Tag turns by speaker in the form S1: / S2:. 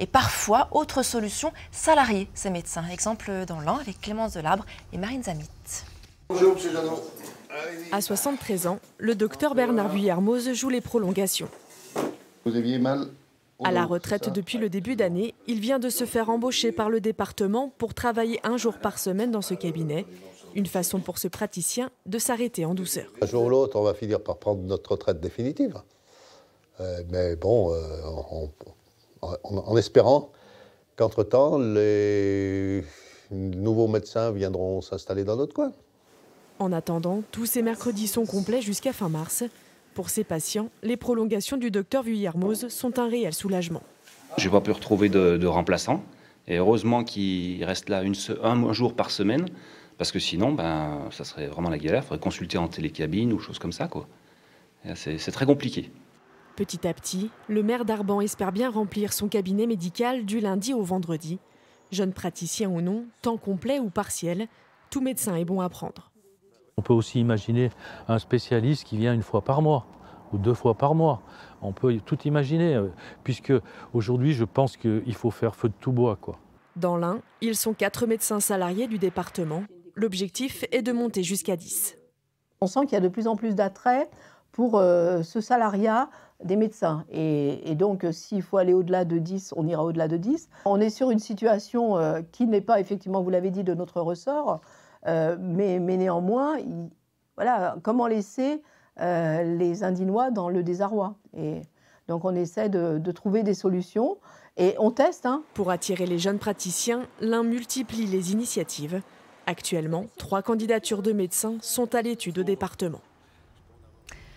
S1: Et parfois, autre solution, salarier ces médecins. Exemple dans l'an avec Clémence Delabre et Marine Zamit. Bonjour, monsieur À 73 ans, le docteur Bernard Vuillermoz joue les prolongations.
S2: Vous aviez mal
S1: à la retraite depuis le début d'année, il vient de se faire embaucher par le département pour travailler un jour par semaine dans ce cabinet. Une façon pour ce praticien de s'arrêter en douceur.
S2: Un jour ou l'autre, on va finir par prendre notre retraite définitive. Euh, mais bon, euh, on, en, espérant qu'entre-temps, les nouveaux médecins viendront s'installer dans notre
S1: coin. En attendant, tous ces mercredis sont complets jusqu'à fin mars. Pour ces patients, les prolongations du docteur Vuillermoz sont un réel soulagement.
S2: Je n'ai pas pu
S3: retrouver de, remplaçant. Et heureusement qu'il reste là un jour par semaine, parce que sinon, ben, ça serait vraiment la galère. Il faudrait consulter en télécabine ou choses comme ça. C'est très compliqué.
S1: Petit à petit, le maire d'Arban espère bien remplir son cabinet médical du lundi au vendredi. Jeune praticien ou non, temps complet ou partiel, tout médecin est bon à prendre.
S3: On peut aussi imaginer un spécialiste qui vient une fois par mois ou deux fois par mois. On peut tout imaginer, euh, puisque aujourd'hui, je pense qu'il faut faire feu de tout bois. Quoi.
S1: Dans l'un, ils sont quatre médecins salariés du département. L'objectif est de monter jusqu'à 10.
S4: On sent qu'il y a de plus en plus d'attrait pour euh, ce salariat des médecins. Et, donc, euh, s'il faut aller au-delà de 10, on ira au-delà de 10. On est sur une situation euh, qui n'est pas, effectivement, vous l'avez dit, de notre ressort, mais, néanmoins, voilà, comment laisser les Indinois dans le désarroi et, donc on essaie de, trouver des solutions et on teste. Hein. Pour attirer les jeunes praticiens, l'un multiplie les initiatives. Actuellement,
S1: trois candidatures de médecins sont à l'étude au département.